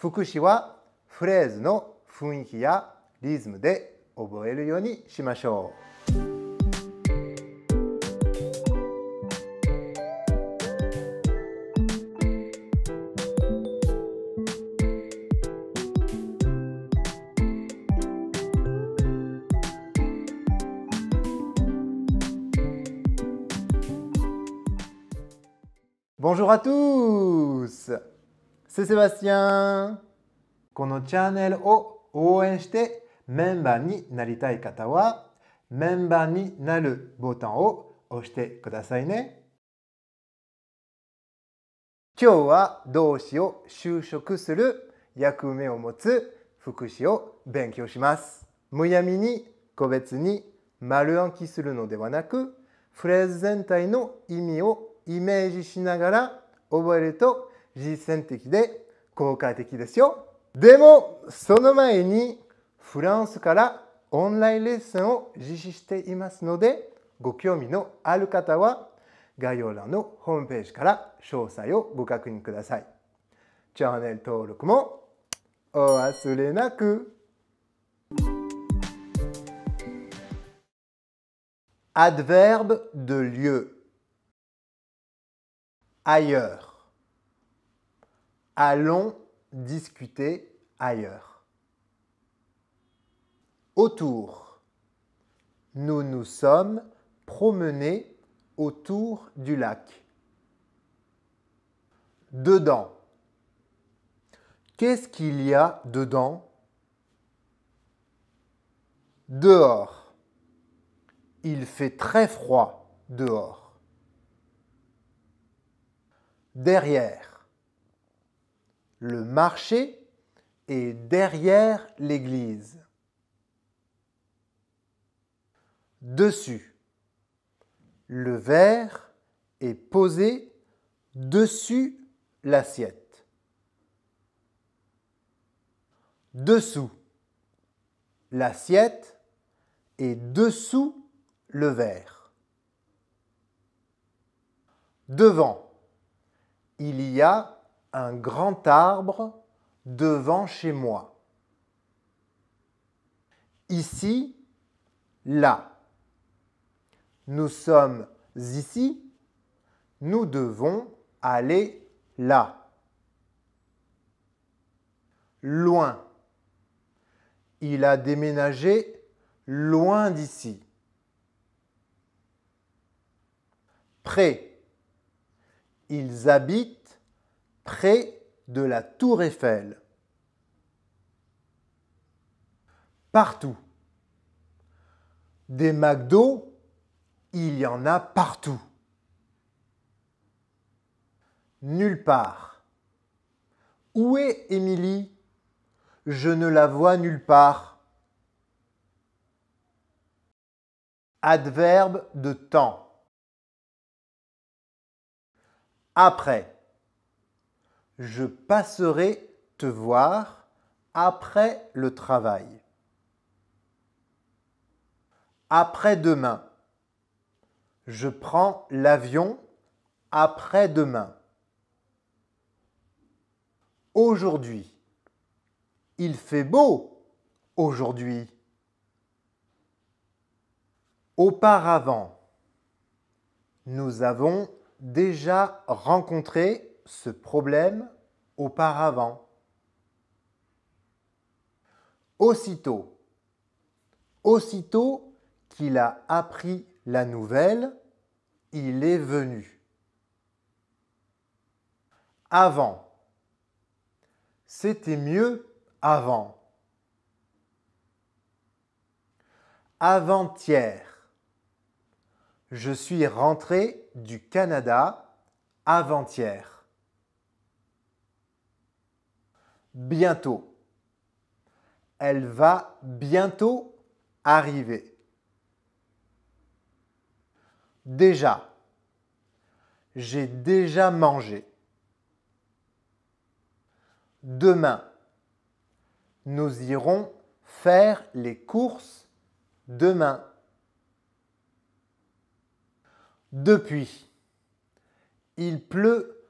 副詞はフレーズの雰囲気やリズムで覚えるようにしましょう。Bonjour à tous C'est s このチャンネルを応援してメンバーになりたい方はメンバーになるボタンを押してくださいね。今日は動詞を就職する役目を持つ副詞を勉強します。むやみに個別に丸暗記するのではなくフレーズ全体の意味をイメージしながら覚えると実践的で効果的ですよでもその前にフランスからオンラインレッスンを実施していますのでご興味のある方は概要欄のホームページから詳細をご確認くださいチャンネル登録もお忘れなくアド v e r b e de lieu ailleurs Allons discuter ailleurs. Autour. Nous nous sommes promenés autour du lac. Dedans. Qu'est-ce qu'il y a dedans Dehors. Il fait très froid dehors. Derrière le marché est derrière l'église. Dessus. Le verre est posé dessus l'assiette. Dessous. L'assiette est dessous le verre. Devant. Il y a un grand arbre devant chez moi. Ici, là. Nous sommes ici, nous devons aller là. Loin. Il a déménagé loin d'ici. Près. Ils habitent près de la tour Eiffel. Partout. Des McDo, il y en a partout. Nulle part. Où est Émilie Je ne la vois nulle part. Adverbe de temps. Après je passerai te voir après le travail. Après-demain, je prends l'avion après-demain. Aujourd'hui, il fait beau aujourd'hui. Auparavant, nous avons déjà rencontré ce problème auparavant. Aussitôt, aussitôt qu'il a appris la nouvelle, il est venu. Avant. C'était mieux avant. Avant-hier. Je suis rentré du Canada avant-hier. bientôt. Elle va bientôt arriver. Déjà. J'ai déjà mangé. Demain. Nous irons faire les courses demain. Depuis. Il pleut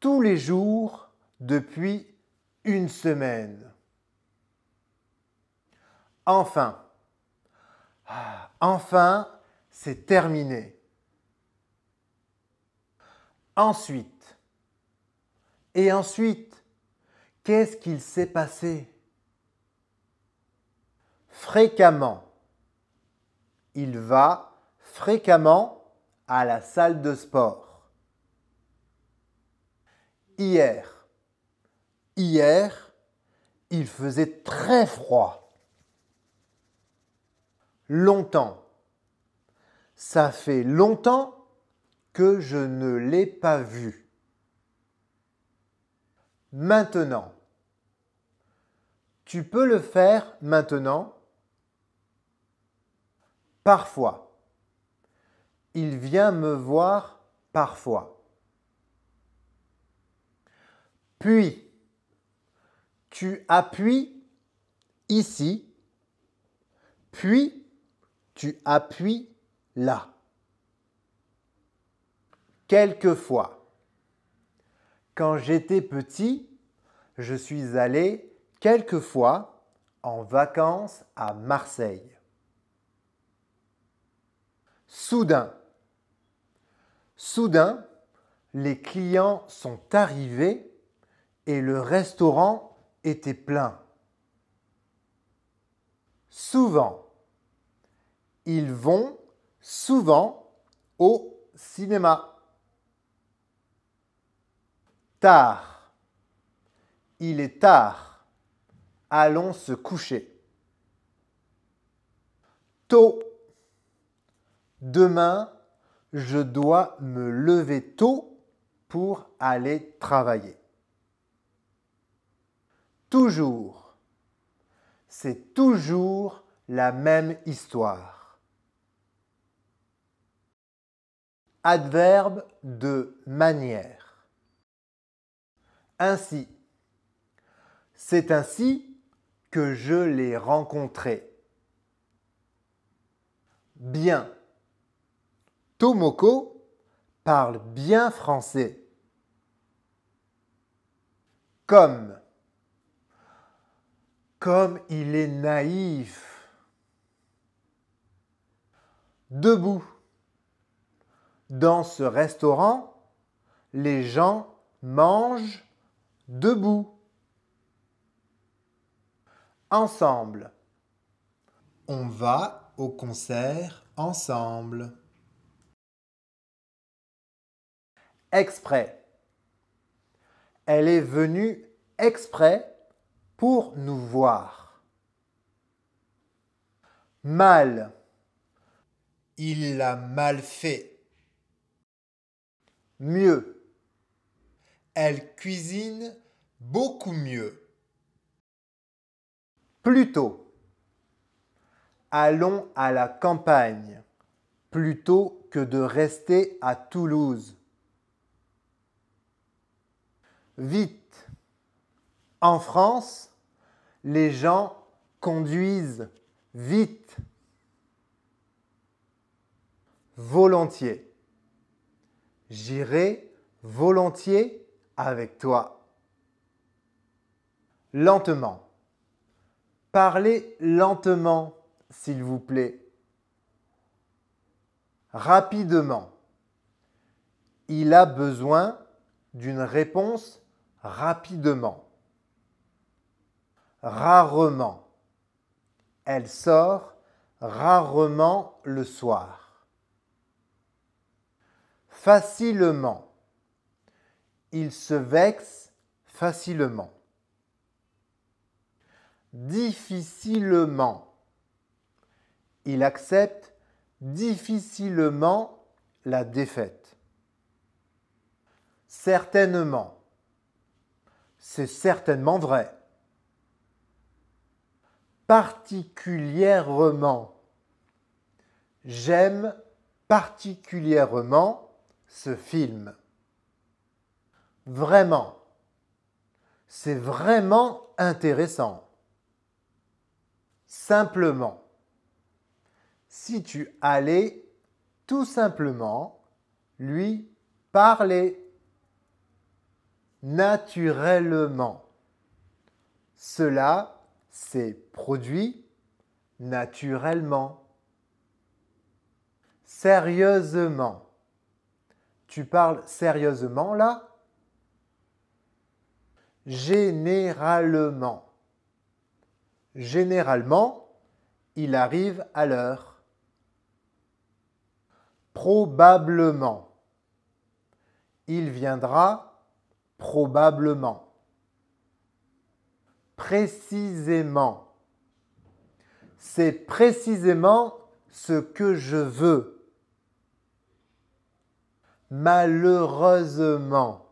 tous les jours depuis une semaine. Enfin, ah, enfin, c'est terminé. Ensuite, et ensuite, qu'est-ce qu'il s'est passé Fréquemment. Il va fréquemment à la salle de sport. Hier. Hier, il faisait très froid. Longtemps. Ça fait longtemps que je ne l'ai pas vu. Maintenant. Tu peux le faire maintenant Parfois. Il vient me voir parfois. Puis, tu appuies ici, puis tu appuies là. Quelquefois, quand j'étais petit, je suis allé quelquefois en vacances à Marseille. Soudain, soudain, les clients sont arrivés et le restaurant était plein. Souvent. Ils vont souvent au cinéma. Tard. Il est tard. Allons se coucher. Tôt. Demain, je dois me lever tôt pour aller travailler toujours. C'est toujours la même histoire. Adverbe de manière. Ainsi. C'est ainsi que je l'ai rencontré. Bien. Tomoko parle bien français. Comme comme il est naïf. Debout. Dans ce restaurant, les gens mangent debout. Ensemble. On va au concert ensemble. Exprès. Elle est venue exprès pour nous voir. Mal. Il l'a mal fait. Mieux. Elle cuisine beaucoup mieux. Plutôt. Allons à la campagne plutôt que de rester à Toulouse. Vite. En France, les gens conduisent vite, volontiers. J'irai volontiers avec toi. Lentement. Parlez lentement, s'il vous plaît. Rapidement. Il a besoin d'une réponse rapidement rarement. Elle sort rarement le soir. Facilement. Il se vexe facilement. Difficilement. Il accepte difficilement la défaite. Certainement. C'est certainement vrai particulièrement. J'aime particulièrement ce film. Vraiment. C'est vraiment intéressant. Simplement. Si tu allais tout simplement lui parler naturellement. Cela c'est produit naturellement. Sérieusement. Tu parles sérieusement là Généralement. Généralement, il arrive à l'heure. Probablement. Il viendra probablement précisément. C'est précisément ce que je veux. Malheureusement.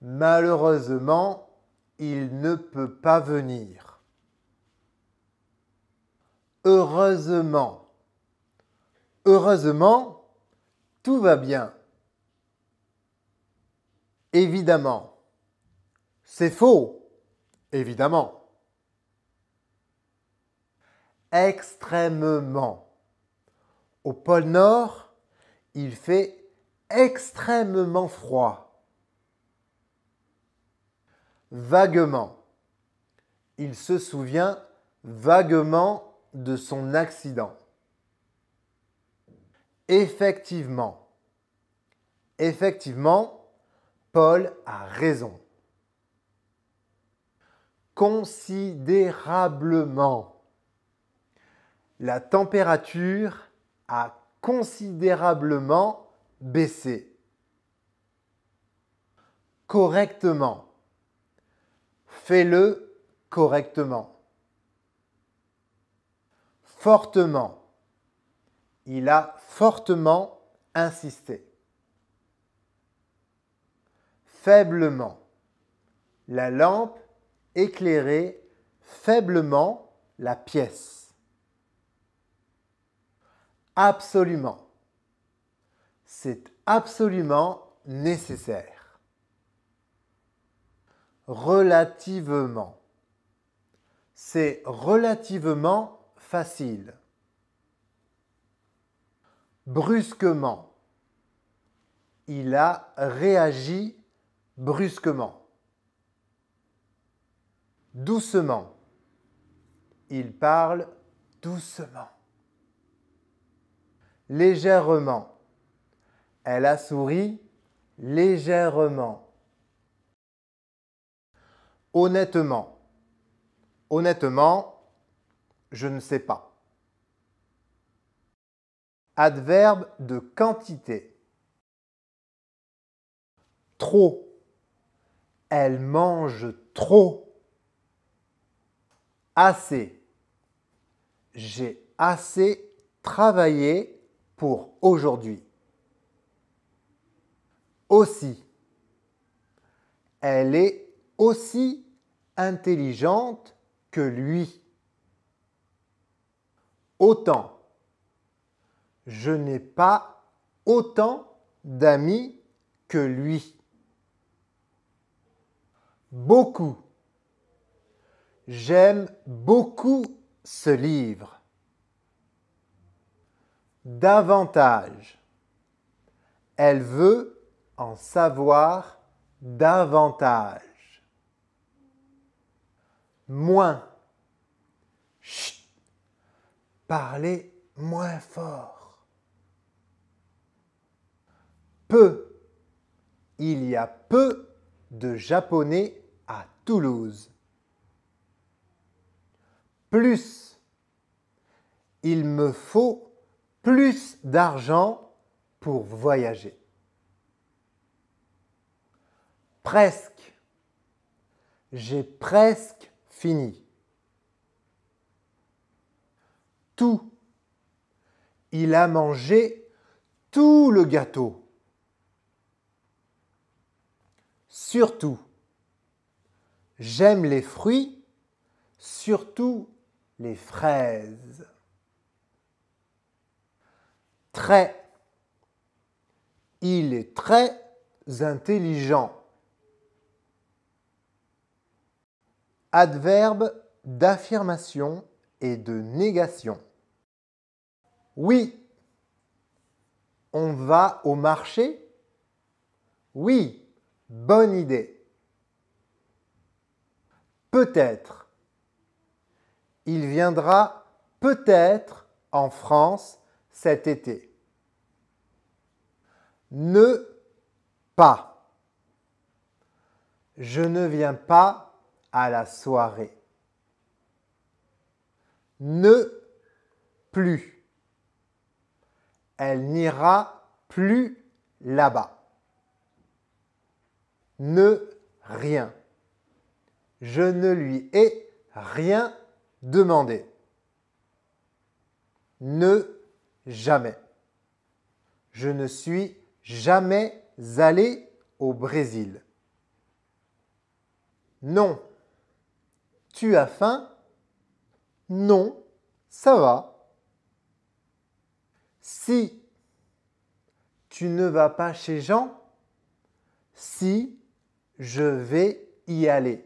Malheureusement, il ne peut pas venir. Heureusement. Heureusement, tout va bien. Évidemment. C'est faux. Évidemment. Extrêmement. Au pôle Nord, il fait extrêmement froid. Vaguement. Il se souvient vaguement de son accident. Effectivement. Effectivement, Paul a raison considérablement. La température a considérablement baissé. Correctement. Fais-le correctement. Fortement. Il a fortement insisté. Faiblement. La lampe éclairer faiblement la pièce. Absolument. C'est absolument nécessaire. Relativement. C'est relativement facile. Brusquement. Il a réagi brusquement doucement. Il parle doucement. Légèrement. Elle a souri légèrement. Honnêtement. Honnêtement, je ne sais pas. Adverbe de quantité. Trop. Elle mange trop assez. J'ai assez travaillé pour aujourd'hui. Aussi. Elle est aussi intelligente que lui. Autant. Je n'ai pas autant d'amis que lui. Beaucoup. J'aime beaucoup ce livre. Davantage. Elle veut en savoir davantage. Moins. Chut. Parlez moins fort. Peu. Il y a peu de Japonais à Toulouse plus. Il me faut plus d'argent pour voyager. Presque. J'ai presque fini. Tout. Il a mangé tout le gâteau. Surtout. J'aime les fruits, surtout les fraises. Très. Il est très intelligent. Adverbe d'affirmation et de négation. Oui. On va au marché Oui. Bonne idée. Peut-être. Il viendra peut-être en France cet été. Ne pas. Je ne viens pas à la soirée. Ne plus. Elle n'ira plus là-bas. Ne rien. Je ne lui ai rien Demandez. Ne jamais. Je ne suis jamais allé au Brésil. Non. Tu as faim Non, ça va. Si. Tu ne vas pas chez Jean Si, je vais y aller.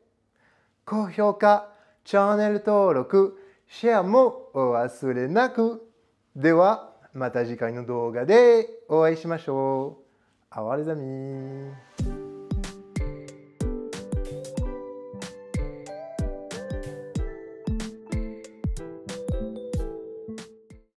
高評価、チャンネル登録、シェアもお忘れなく。では、また次回の動画でお会いしましょう。あわれざみ